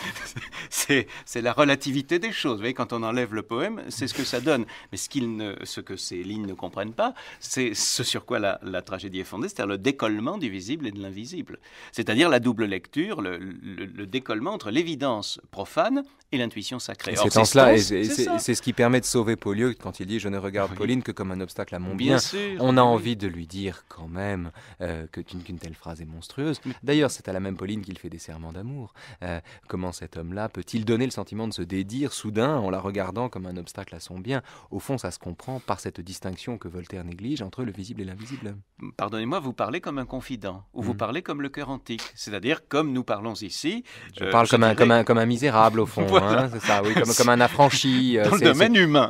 c'est, la relativité des choses. Vous voyez, quand on enlève le poème, c'est ce que ça donne. Mais ce, qu'il ne, que ces lignes ne comprennent pas, c'est ce sur quoi la, tragédie est fondée, c'est-à-dire le décollement du visible et de l'invisible. C'est-à-dire la double lecture, le décollement entre l'évidence profane et l'intuition sacrée. C'est en cela, c'est ce qui permet de sauver Paulieu quand il dit Je ne regarde Pauline que comme un obstacle à mon bien. bien. Sûr, On a envie de lui dire quand même euh, que qu'une telle phrase est monstrueuse. D'ailleurs, c'est à la même Pauline qu'il fait des serments d'amour. Euh, comment cet homme-là peut-il donner le sentiment de se dédire soudain en la regardant comme un obstacle à son bien Au fond, ça se comprend par cette distinction que Voltaire néglige entre le visible et l'invisible. Pardonnez-moi, vous parlez comme un confident, ou vous hmm. parlez comme le cœur antique, c'est-à-dire comme nous parlons ici. Je parle euh, comme, un, comme un misérable, au fond. Hein, c'est ça, oui, comme, un affranchi. Euh, Dans le domaine humain,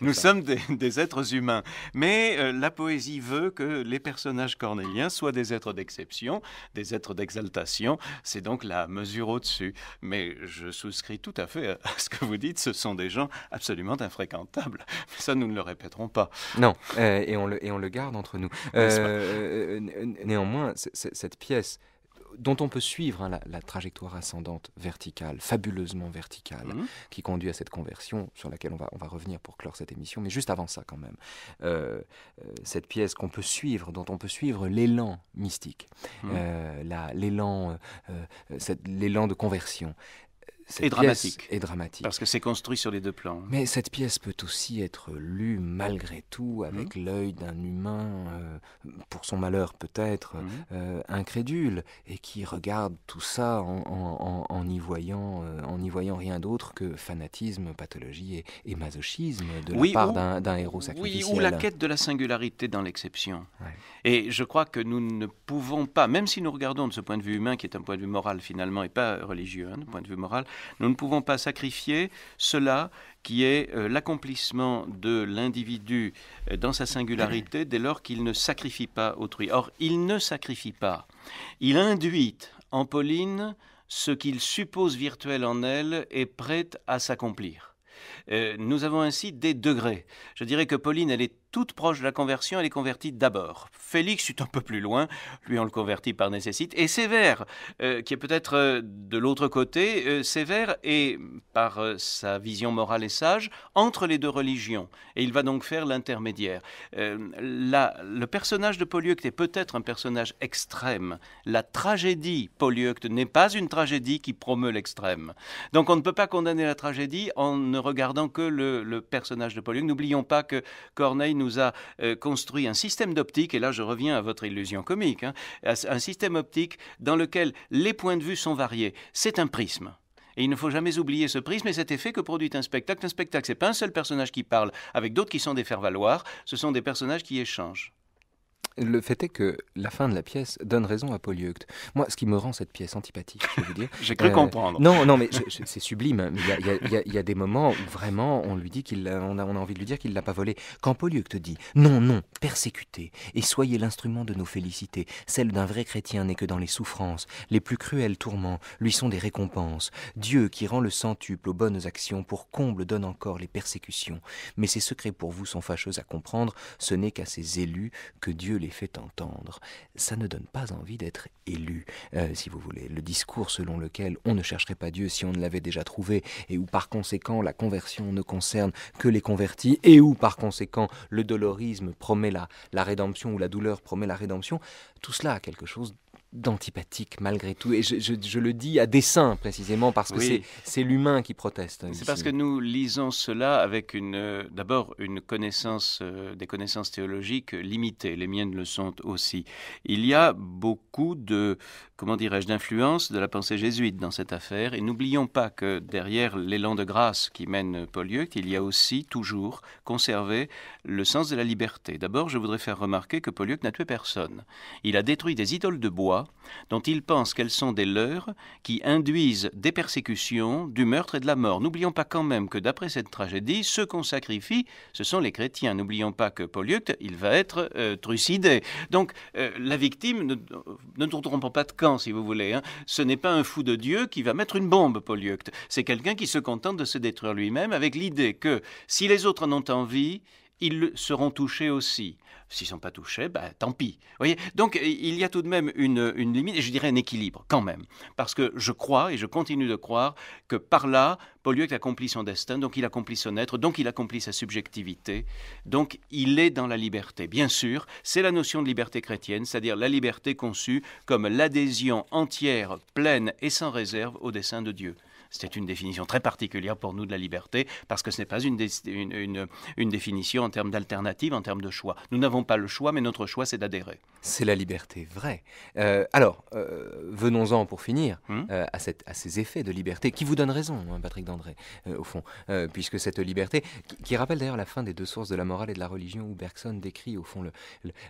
nous sommes des, êtres humains. Mais euh, la poésie veut que les personnages cornéliens soient des êtres d'exception, des êtres d'exaltation. C'est donc la mesure au-dessus. Mais je souscris tout à fait à ce que vous dites. Ce sont des gens absolument infréquentables. ça, nous ne le répéterons pas. Non, euh, et, on le, et on le garde entre nous. néanmoins, cette pièce dont on peut suivre hein, la, trajectoire ascendante verticale, fabuleusement verticale, mhm. qui conduit à cette conversion sur laquelle on va, on va revenir pour clore cette émission, mais juste avant ça quand même, euh, euh, cette pièce qu'on peut suivre, dont on peut suivre l'élan mystique, mhm. euh, l'élan, de conversion, et dramatique. Parce que c'est construit sur les deux plans. Mais cette pièce peut aussi être lue malgré tout avec mmh. l'œil d'un humain, euh, pour son malheur peut-être, mmh. euh, incrédule, et qui regarde tout ça en, n'y y, voyant, euh, en voyant rien d'autre que fanatisme, pathologie et, masochisme de la part d'un héros sacrificiel. Oui, ou la quête de la singularité dans l'exception. Et je crois que nous ne pouvons pas, même si nous regardons de ce point de vue humain, qui est un point de vue moral finalement et pas religieux, un hein, point de vue moral, nous ne pouvons pas sacrifier cela qui est euh, l'accomplissement de l'individu euh, dans sa singularité dès lors qu'il ne sacrifie pas autrui. Or, il ne sacrifie pas. Il induit en Pauline ce qu'il suppose virtuel en elle et prête à s'accomplir. Euh, nous avons ainsi des degrés. Je dirais que Pauline, elle est toute proche de la conversion, elle est convertie d'abord. Félix est un peu plus loin, lui on le convertit par nécessité. et Sévère, euh, qui est peut-être euh, de l'autre côté, euh, Sévère est, par sa vision morale et sage, entre les deux religions, et il va donc faire l'intermédiaire. le personnage de Polyucte est peut-être un personnage extrême. La tragédie Polyucte n'est pas une tragédie qui promeut l'extrême. Donc on ne peut pas condamner la tragédie en ne regardant que le, personnage de Polyucte. N'oublions pas que Corneille nous nous a euh, construit un système d'optique, et là je reviens à votre illusion comique, hein, un système optique dans lequel les points de vue sont variés. C'est un prisme. Et il ne faut jamais oublier ce prisme et cet effet que produit un spectacle. Un spectacle, c'est pas un seul personnage qui parle avec d'autres qui sont des faire-valoir, ce sont des personnages qui échangent. Le fait est que la fin de la pièce donne raison à Polyeucte. Moi, ce qui me rend cette pièce antipathique, je veux dire. J'ai cru euh, comprendre. Non, non, mais c'est sublime. Il y, a, des moments où vraiment on lui dit qu'il a, envie de lui dire qu'il l'a pas volé. Quand Polyeucte dit non, non, persécutez et soyez l'instrument de nos félicités. Celle d'un vrai chrétien n'est que dans les souffrances, les plus cruels tourments lui sont des récompenses. Dieu qui rend le centuple aux bonnes actions pour comble donne encore les persécutions. Mais ses secrets pour vous sont fâcheux à comprendre. Ce n'est qu'à ses élus que Dieu fait entendre. Ça ne donne pas envie d'être élu, euh, si vous voulez. Le discours selon lequel on ne chercherait pas Dieu si on ne l'avait déjà trouvé, et où par conséquent la conversion ne concerne que les convertis, et où par conséquent le dolorisme promet la, la rédemption ou la douleur promet la rédemption, tout cela a quelque chose d'antipathique malgré tout. Et je, je, le dis à dessein précisément parce que c'est l'humain qui proteste. Hein, c'est parce que nous lisons cela avec une euh, d'abord une connaissance euh, des connaissances théologiques limitées. Les miennes le sont aussi. Il y a beaucoup de comment dirais-je d'influence de la pensée jésuite dans cette affaire. Et n'oublions pas que derrière l'élan de grâce qui mène Paulieu, il y a aussi toujours conservé le sens de la liberté. D'abord, je voudrais faire remarquer que Paulieu n'a tué personne. Il a détruit des idoles de bois dont ils pensent qu'elles sont des leurs, qui induisent des persécutions, du meurtre et de la mort. N'oublions pas quand même que d'après cette tragédie, ceux qu'on sacrifie, ce sont les chrétiens. N'oublions pas que Polyeucte, il va être euh, trucidé. Donc euh, la victime, ne, ne nous trompons pas de camp si vous voulez, hein. ce n'est pas un fou de Dieu qui va mettre une bombe, Polyeucte. C'est quelqu'un qui se contente de se détruire lui-même avec l'idée que si les autres en ont envie, ils seront touchés aussi. S'ils ne sont pas touchés, bah, tant pis. Donc euh, il y a tout de même une, limite, et je dirais un équilibre quand même. Parce que je crois, et je continue de croire, que par là, Paul-Lieu accomplit son destin, donc il accomplit son être, donc il accomplit sa subjectivité, donc il est dans la liberté. Bien sûr, c'est la notion de liberté chrétienne, c'est-à-dire la liberté conçue comme l'adhésion entière, pleine et sans réserve au dessein de Dieu. C'est une définition très particulière pour nous de la liberté, parce que ce n'est pas une, une, définition en termes d'alternative, en termes de choix. Nous n'avons pas le choix, mais notre choix, c'est d'adhérer. C'est la liberté vraie. Euh, alors, euh, venons-en pour finir hum? euh, à, à, ces effets de liberté qui vous donnent raison, hein, Patrick Dandré, au fond, puisque cette liberté, qui, rappelle d'ailleurs la fin des deux sources de la morale et de la religion, où Bergson décrit, au fond,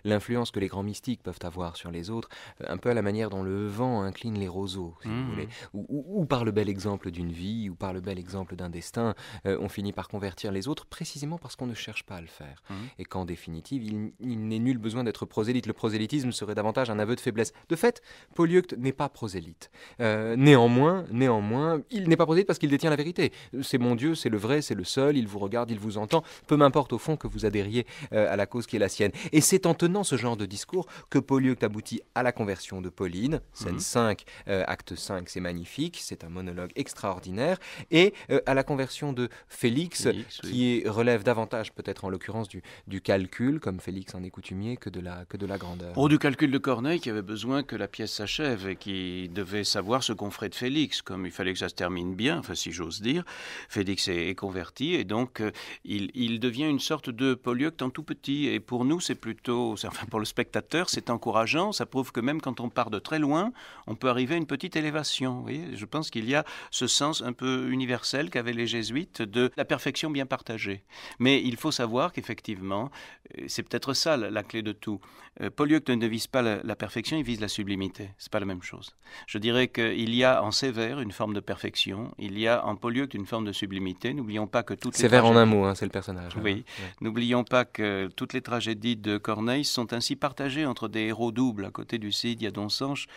l'influence que les grands mystiques peuvent avoir sur les autres, un peu à la manière dont le vent incline les roseaux, si vous hum. voulez, ou, par le bel exemple du d'une vie ou par le bel exemple d'un destin, euh, on finit par convertir les autres précisément parce qu'on ne cherche pas à le faire. Mhm. Et qu'en définitive, il, n'est nul besoin d'être prosélyte. Le prosélytisme serait davantage un aveu de faiblesse. De fait, Polyucte n'est pas prosélyte. Euh, néanmoins, néanmoins, il n'est pas prosélyte parce qu'il détient la vérité. C'est mon Dieu, c'est le vrai, c'est le seul, il vous regarde, il vous entend, peu m'importe au fond que vous adhériez euh, à la cause qui est la sienne. Et c'est en tenant ce genre de discours que Polyucte aboutit à la conversion de Pauline, scène 5, mhm. acte 5, c'est magnifique, c'est un monologue extra ordinaire, et euh, à la conversion de Félix, qui relève davantage peut-être en l'occurrence du, du, calcul, comme Félix en est coutumier, que de la, que de la grandeur. Ou du calcul de Corneille qui avait besoin que la pièce s'achève et qui devait savoir ce qu'on ferait de Félix, comme il fallait que ça se termine bien, enfin, si j'ose dire. Félix est, converti et donc euh, il, il, devient une sorte de Polyeucte en tout petit. Et pour nous, c'est plutôt, enfin pour le spectateur, c'est encourageant. Ça prouve que même quand on part de très loin, on peut arriver à une petite élévation. Vous voyez je pense qu'il y a ce sens un peu universel qu'avaient les jésuites de la perfection bien partagée. Mais il faut savoir qu'effectivement, euh, c'est peut-être ça la, clé de tout. Euh, ne vise pas la, perfection, il vise la sublimité. C'est pas la même chose. Je dirais qu'il y a en Sévère une forme de perfection, il y a en Polyeucte une forme de sublimité. N'oublions pas que toutes Sévère en un mot, hein, c'est le personnage. Oui. N'oublions pas que toutes les tragédies de Corneille sont ainsi partagées entre des héros doubles. À côté du Cid, il y a Sanche,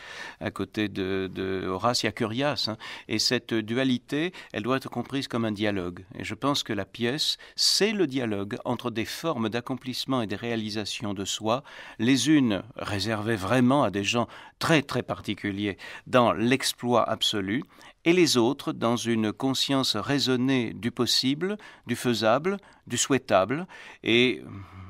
à côté de, Horace, il y a Curias. Hein. et cette dualité, elle doit être comprise comme un dialogue. Et je pense que la pièce, c'est le dialogue entre des formes d'accomplissement et des réalisations de soi, les unes réservées vraiment à des gens très très particuliers dans l'exploit absolu, et les autres dans une conscience raisonnée du possible, du faisable, du souhaitable, et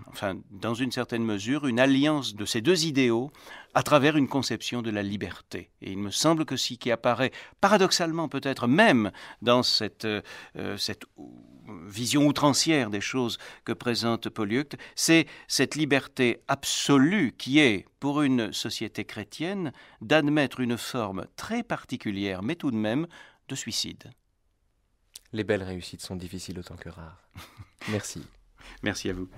enfin, dans une certaine mesure, une alliance de ces deux idéaux à travers une conception de la liberté. Et il me semble que ce qui apparaît paradoxalement peut-être même dans cette, euh, euh, cette vision outrancière des choses que présente Polyucte, c'est cette liberté absolue qui est, pour une société chrétienne, d'admettre une forme très particulière, mais tout de même, de suicide. Les belles réussites sont difficiles autant que rares. Merci. Merci à vous.